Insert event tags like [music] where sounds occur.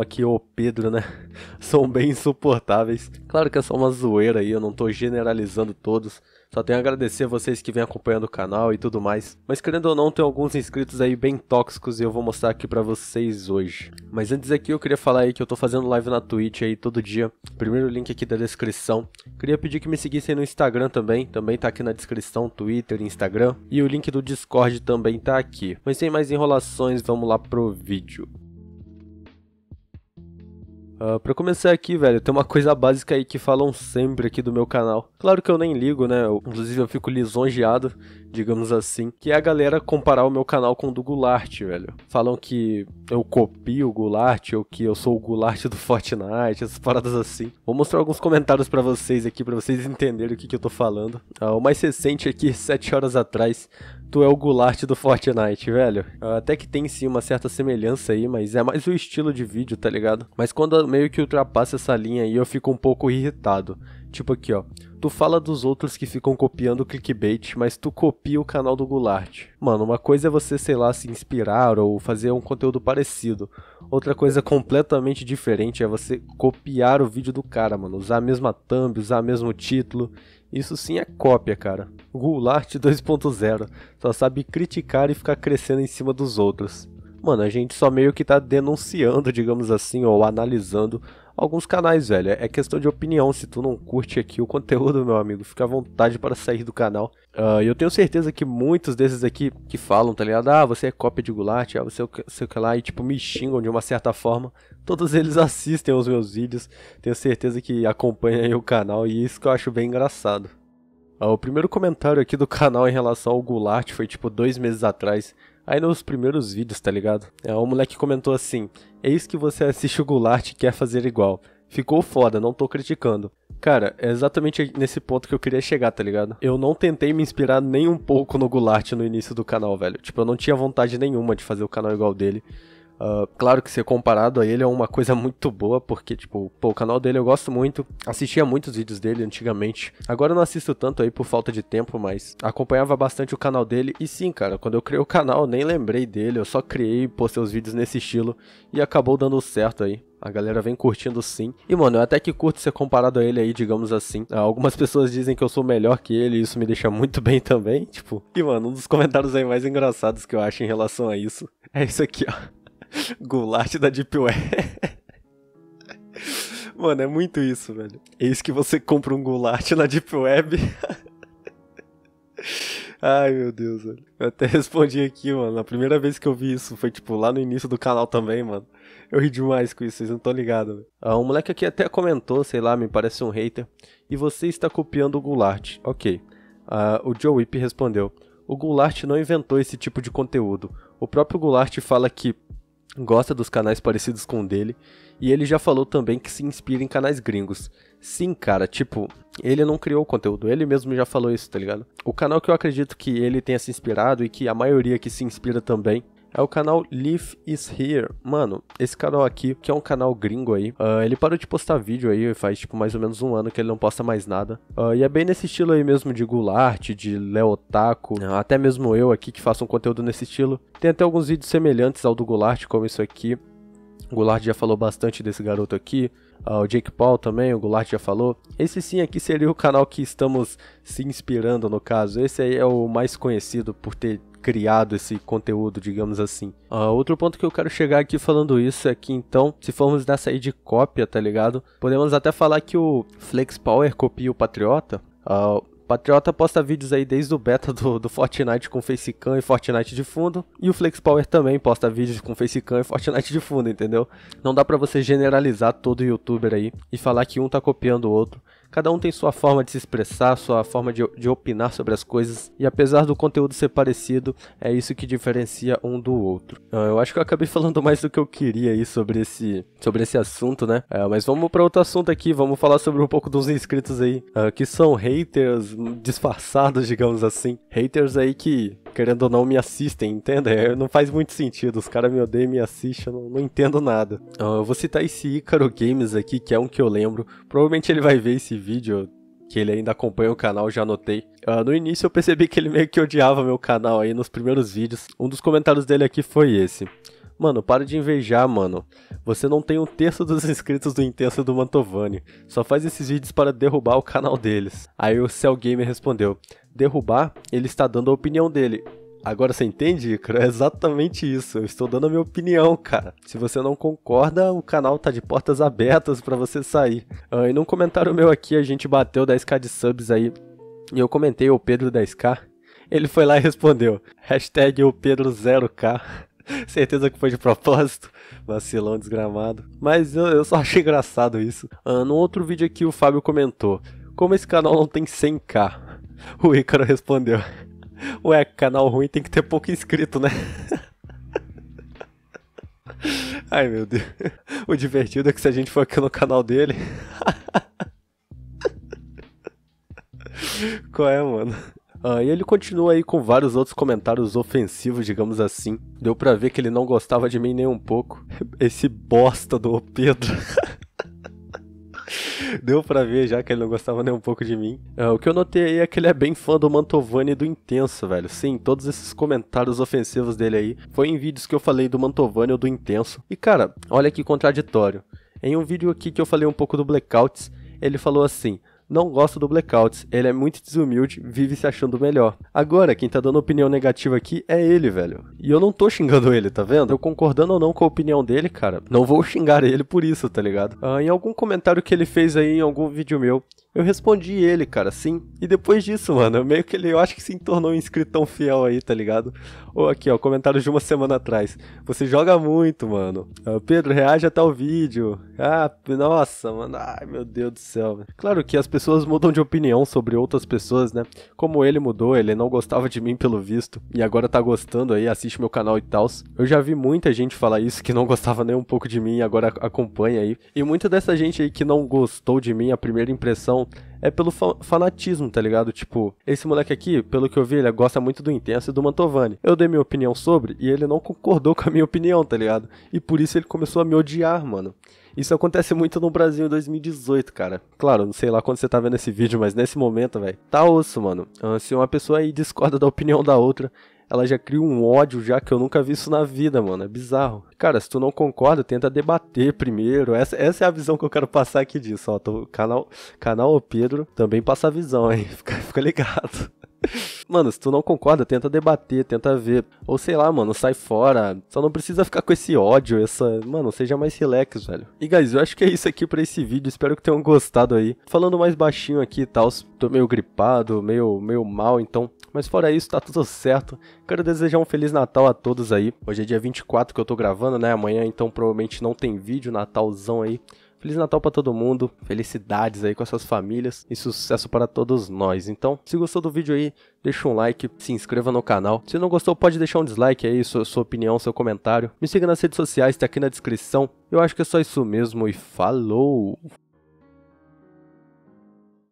aqui ô Pedro, né? [laughs] São bem insuportáveis. Claro que é só uma zoeira aí, eu não tô generalizando todos. Só tenho a agradecer a vocês que vêm acompanhando o canal e tudo mais. Mas querendo ou não, tem alguns inscritos aí bem tóxicos e eu vou mostrar aqui pra vocês hoje. Mas antes aqui, eu queria falar aí que eu tô fazendo live na Twitch aí todo dia. Primeiro link aqui da descrição. Queria pedir que me seguissem no Instagram também. Também tá aqui na descrição, Twitter, Instagram. E o link do Discord também tá aqui. Mas sem mais enrolações, vamos lá pro vídeo. Uh, pra começar aqui, velho, tem uma coisa básica aí que falam sempre aqui do meu canal. Claro que eu nem ligo, né? Eu, inclusive eu fico lisonjeado, digamos assim, que é a galera comparar o meu canal com o do Goulart, velho. Falam que eu copio o Goulart ou que eu sou o Goulart do Fortnite, essas paradas assim. Vou mostrar alguns comentários para vocês aqui, para vocês entenderem o que, que eu tô falando. Uh, o mais recente aqui, 7 horas atrás, tu é o Goulart do Fortnite, velho. Ah, até que tem sim uma certa semelhança aí, mas é mais o estilo de vídeo, tá ligado? Mas quando meio que ultrapassa essa linha e eu fico um pouco irritado. Tipo aqui, ó. Tu fala dos outros que ficam copiando o clickbait, mas tu copia o canal do Goulart. Mano, uma coisa é você, sei lá, se inspirar ou fazer um conteúdo parecido. Outra coisa completamente diferente é você copiar o vídeo do cara, mano. Usar a mesma thumb, usar o mesmo título. Isso sim é cópia, cara. Goulart 2.0. Só sabe criticar e ficar crescendo em cima dos outros mano, a gente só meio que tá denunciando, [laughs] digamos assim, ou analisando alguns canais, velho. É questão de opinião. Se tu não curte aqui o conteúdo, meu amigo, fica à vontade para sair do canal. Uh, eu tenho certeza que muitos desses aqui que falam, tá ligado? Ah, você é cópia de Goulart, ah, você é sei o que lá, e tipo, me xingam de uma certa forma. Todos eles [laughs] assistem aos meus vídeos. Tenho certeza que acompanham aí o canal e isso que eu acho bem engraçado. Uh, o primeiro comentário aqui do [laughs] canal em relação ao Goulart foi tipo dois meses atrás. Aí nos primeiros vídeos, tá ligado? É, o moleque comentou assim: Eis que você assiste o Goulart e quer fazer igual. Ficou foda, não tô criticando. Cara, é exatamente nesse ponto que eu queria chegar, tá ligado? Eu não tentei me inspirar nem um pouco no Goulart no início do canal, velho. Tipo, eu não tinha vontade nenhuma de fazer o canal igual dele. Uh, claro que ser comparado a ele é uma coisa [laughs] muito boa, porque, tipo, pô, o canal dele eu gosto muito, assistia muitos vídeos dele antigamente. Agora eu não assisto tanto aí por falta de tempo, mas acompanhava bastante o canal dele. E sim, cara, quando eu criei o canal, nem lembrei dele, eu só criei e postei os vídeos nesse estilo e acabou dando certo aí. A galera vem curtindo sim. E, mano, eu até que curto ser comparado a ele aí, digamos assim. Ah, algumas [laughs] pessoas dizem que eu sou melhor que ele e isso me deixa muito [laughs] bem também, tipo. E, mano, um dos comentários aí mais engraçados que eu acho em relação a isso é isso aqui, ó. Goulart [laughs] da Deep Web. Mano, é muito isso, velho. Eis que você compra um Goulart na Deep Web. [laughs] Ai, meu Deus, velho. Eu até respondi aqui, mano. A primeira vez que eu vi isso foi, tipo, lá no início do canal também, mano. Eu ri demais com isso, vocês não estão ligados, velho. Ah, um moleque aqui até comentou, sei lá, me parece um hater. E você está copiando o Goulart. Ok. Ah, o Joe Whip respondeu. O Goulart não inventou esse tipo de conteúdo. O próprio Goulart fala que gosta dos canais parecidos com o dele e ele já falou também que se inspira em canais gringos. Sim, cara, tipo, ele não criou o conteúdo, ele mesmo já falou isso, tá ligado? O canal que eu acredito que ele tenha se inspirado e que a maioria que se inspira também é o canal Leaf Is Here. Mano, esse canal aqui, que é um canal gringo aí, uh, ele parou de postar vídeo aí, faz tipo mais ou menos um ano que ele não posta mais nada. Uh, e é bem nesse estilo aí mesmo de Goulart, de Leotaco, ah, até mesmo eu aqui que faço um conteúdo nesse estilo. Tem até alguns vídeos semelhantes ao do Goulart, como isso aqui. O Goulart já falou bastante desse garoto aqui. Ah, o Jake Paul também, o Goulart já falou. Esse sim aqui seria o canal que estamos se inspirando no caso. Esse aí é o mais conhecido por ter criado esse conteúdo, digamos assim. Uh, outro ponto que eu quero chegar aqui falando isso é que então, se formos nessa aí de cópia, tá ligado? Podemos até falar que o Flex Power copia o Patriota. Uh, Patriota posta vídeos aí desde o beta do, do Fortnite com facecam e Fortnite de fundo. E o FlexPower também posta vídeos com facecam e Fortnite de fundo, entendeu? Não dá pra você generalizar todo youtuber aí e falar que um tá copiando o outro. Cada um tem sua forma de se expressar, sua forma de, de opinar sobre as coisas, e apesar do conteúdo ser parecido, é isso que diferencia um do outro. Ah, eu acho que eu acabei [laughs] falando mais do que eu queria aí sobre esse, sobre esse assunto, né? É, mas vamos para outro assunto aqui, vamos falar sobre um pouco dos inscritos aí, uh, que são haters disfarçados, [laughs] digamos assim. Haters aí que querendo ou não, me assistem, entende? É, não faz muito sentido. Os caras me odeiam, me assistem, eu não, não entendo nada. eu vou citar esse Icaro Games aqui, que é um que eu lembro. Provavelmente ele vai ver esse vídeo que ele ainda acompanha o canal, já notei. Uh, ah, no início eu percebi que ele meio que odiava meu canal aí nos primeiros vídeos. Um dos comentários dele aqui foi esse. Mano, para de invejar, mano. Você não tem um terço dos [laughs] inscritos do Intenso do Mantovani. Só faz esses vídeos para derrubar o canal deles. Aí o Cell Gamer respondeu: Derrubar? Ele está dando a opinião dele. Agora você entende, Icaro? É exatamente isso. Eu estou dando a minha opinião, cara. Se você não concorda, o canal tá de portas abertas para você sair. Ah, e num comentário meu aqui, a gente bateu 10k de subs aí. E eu comentei o Pedro 10k. Ele foi lá e respondeu. Hashtag o Pedro 0k. [laughs] Certeza que foi de propósito, vacilão desgramado. Mas eu, eu só achei engraçado isso. Ah, num outro vídeo aqui, o Fábio comentou: Como esse canal não tem 100k? [laughs] O Ícaro respondeu: Ué, canal ruim tem que ter pouco inscrito, né? [laughs] Ai meu Deus. O divertido é que se a gente for aqui no canal dele. [laughs] Qual é, mano? Ah, e ele continua aí com vários outros comentários ofensivos, digamos assim. Deu pra ver que ele não gostava de mim nem um pouco. Esse bosta do Pedro. [laughs] deu para ver já que ele não gostava nem um pouco de mim. Uh, o que eu notei aí é que ele é bem fã do Mantovani e do Intenso, velho. Sim, todos esses comentários ofensivos dele aí foi em vídeos que eu falei do Mantovani ou do Intenso. E cara, olha que contraditório. Em um vídeo aqui que eu falei um pouco do Blackouts, ele falou assim: não gosto do Blackouts. Ele é muito desumilde, vive se achando melhor. Agora, quem tá dando opinião negativa aqui é ele, velho. E eu não tô xingando ele, tá vendo? Eu concordando ou não com a opinião dele, cara, não vou xingar ele por isso, tá ligado? Ah, em algum comentário que ele fez aí em algum vídeo meu, eu respondi ele, cara, sim. E depois disso, mano, meio que ele, eu acho que se tornou um inscritão fiel aí, tá ligado? Ou aqui, ó, comentário de uma semana atrás. Você joga muito, mano. Ah, Pedro, reage até o vídeo. Ah, nossa, mano. Ai, meu Deus do céu. Claro que as pessoas mudam de opinião sobre outras pessoas, né? Como ele mudou, ele não gostava de mim pelo visto. E agora tá gostando aí, assiste meu canal e tal. Eu já vi muita gente falar isso, que não gostava nem um pouco de mim e agora acompanha aí. E muita dessa gente aí que não gostou de mim, a primeira impressão não. É pelo fa fanatismo, tá ligado? Tipo, esse moleque aqui, pelo que eu vi, ele gosta muito do Intenso e do Mantovani. Eu dei minha opinião sobre e ele não concordou [laughs] com a minha opinião, tá ligado? E por isso ele começou a me odiar, mano. Isso acontece muito no Brasil em 2018, cara. Claro, não sei lá quando você tá vendo esse vídeo, mas nesse momento, velho, tá osso, mano. Então, se uma pessoa aí discorda da opinião da outra, ela já cria um ódio já que eu nunca vi isso na vida, mano. É bizarro. Cara, se tu não concorda, tenta debater primeiro. Essa, essa é a visão que eu quero passar aqui disso, ó. Tô, canal, canal Pedro também passa a visão, hein? [laughs] Fica, fica ligado. Mano, se tu não concorda, tenta debater, tenta ver. Ou sei lá, mano, sai fora. Só não precisa ficar com esse ódio, essa. Mano, seja mais relax, velho. E guys, eu acho que é isso aqui para esse vídeo. Espero que tenham gostado aí. Falando mais baixinho aqui e tal, tô meio gripado, meio, meio mal, então. Mas fora isso, tá tudo certo. Quero desejar um Feliz Natal a todos aí. Hoje é dia 24 que eu tô gravando, né? Amanhã, então provavelmente não tem vídeo, Natalzão aí. Feliz Natal para todo mundo, felicidades aí com as suas famílias e sucesso para todos nós. Então, se gostou do vídeo aí, deixa um like, se inscreva no canal. Se não gostou, pode deixar um dislike aí, sua, sua opinião, seu comentário. Me siga nas redes sociais, tá aqui na descrição. Eu acho que é só isso mesmo e falou!